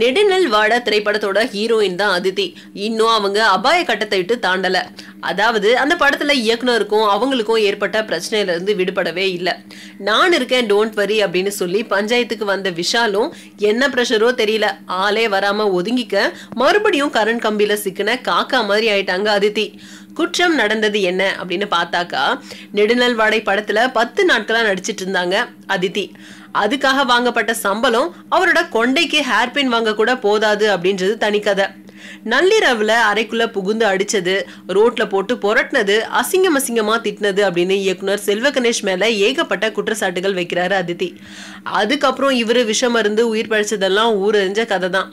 நெடுநெல் வாட திரைப்படத்தோட ஹீரோயின் தான் அதிதி இன்னும் அவங்க அபாய கட்டத்தை விட்டு தாண்டல அதாவது அந்த படத்தில் இயக்குனருக்கும் அவங்களுக்கும் ஏற்பட்ட இருந்து விடுபடவே இல்லை நான் இருக்கேன் டோன்ட் வரி அப்படின்னு சொல்லி பஞ்சாயத்துக்கு வந்த விஷாலும் என்ன ப்ரெஷரோ தெரியல ஆளே வராமல் ஒதுங்கிக்க மறுபடியும் கரண்ட் கம்பியில் சிக்கின காக்கா மாதிரி ஆயிட்டாங்க அதித்தி குற்றம் நடந்தது என்ன அப்படின்னு பார்த்தாக்கா நெடுநல் வாடை படத்துல பத்து நாட்களா நடிச்சிட்டு இருந்தாங்க அதித்தி அதுக்காக வாங்கப்பட்ட சம்பளம் அவரோட கொண்டைக்கு ஹேர்பின் வாங்க கூட போதாது அப்படின்றது தனி கதை நள்ளிரவுல அறைக்குள்ள புகுந்து அடிச்சது ரோட்ல போட்டு புரட்டினது அசிங்கம் அசிங்கமா திட்டினது அப்படின்னு இயக்குனர் செல்வ கணேஷ் மேல ஏகப்பட்ட குற்றச்சாட்டுகள் வைக்கிறாரு அதித்தி அதுக்கப்புறம் விஷம் விஷமருந்து உயிர் பழிச்சதெல்லாம் ஊரறிஞ்ச கதை தான்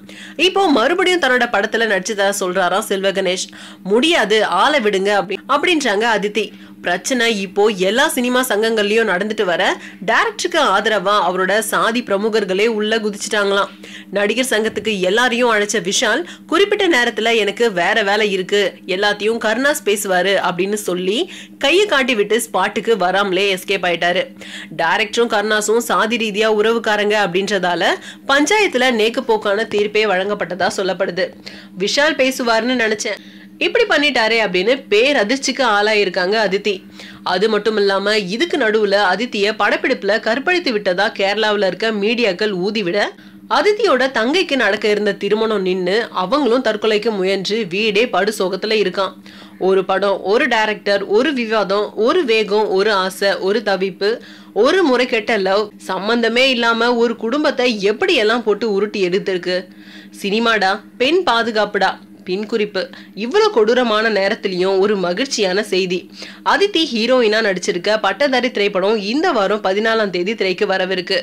இப்போ மறுபடியும் தன்னோட படத்துல நடிச்சதா சொல்றாரா செல்வ கணேஷ் முடியாது ஆளை விடுங்க அப்படின்றாங்க அதித்தி பிரச்சனை இப்போ எல்லா சினிமா சங்கங்கள்லயும் நடந்துட்டு வர டேரக்டருக்கு ஆதரவா அவரோட சாதி பிரமுகர்களே உள்ள குதிச்சிட்டாங்களாம் நடிகர் சங்கத்துக்கு எல்லாரையும் அழைச்ச விஷால் குறிப்பிட்ட நேரத்துல எனக்கு வேற வேலை இருக்கு எல்லாத்தையும் கருணாஸ் பேசுவாரு அப்படின்னு சொல்லி கையை காட்டி விட்டு ஸ்பாட்டுக்கு வராமலே எஸ்கேப் ஆயிட்டாரு டேரக்டரும் கருணாஸும் சாதி ரீதியா உறவுக்காரங்க அப்படின்றதால பஞ்சாயத்துல நேக்கு போக்கான தீர்ப்பே வழங்கப்பட்டதா சொல்லப்படுது விஷால் பேசுவார்னு நினைச்சேன் இப்படி பண்ணிட்டாரே அப்படின்னு பேர் அதிர்ச்சிக்கு ஆளாயிருக்காங்க அதித்தி அது மட்டும் இல்லாம இதுக்கு நடுவுல அதித்திய படப்பிடிப்புல கற்பழித்து விட்டதா கேரளாவில் இருக்க மீடியாக்கள் ஊதிவிட அதித்தியோட தங்கைக்கு நடக்க இருந்த திருமணம் நின்று அவங்களும் தற்கொலைக்கு முயன்று வீடே படு சோகத்துல இருக்கான் ஒரு படம் ஒரு டைரக்டர் ஒரு விவாதம் ஒரு வேகம் ஒரு ஆசை ஒரு தவிப்பு ஒரு முறை கெட்ட லவ் சம்பந்தமே இல்லாம ஒரு குடும்பத்தை எப்படியெல்லாம் போட்டு உருட்டி எடுத்திருக்கு சினிமாடா பெண் பாதுகாப்புடா பின் குறிப்பு இவ்வளவு கொடூரமான நேரத்திலையும் ஒரு மகிழ்ச்சியான செய்தி அதித்தி ஹீரோயினா நடிச்சிருக்க பட்டதாரி திரைப்படம் இந்த வாரம் பதினாலாம் தேதி திரைக்கு வரவிருக்கு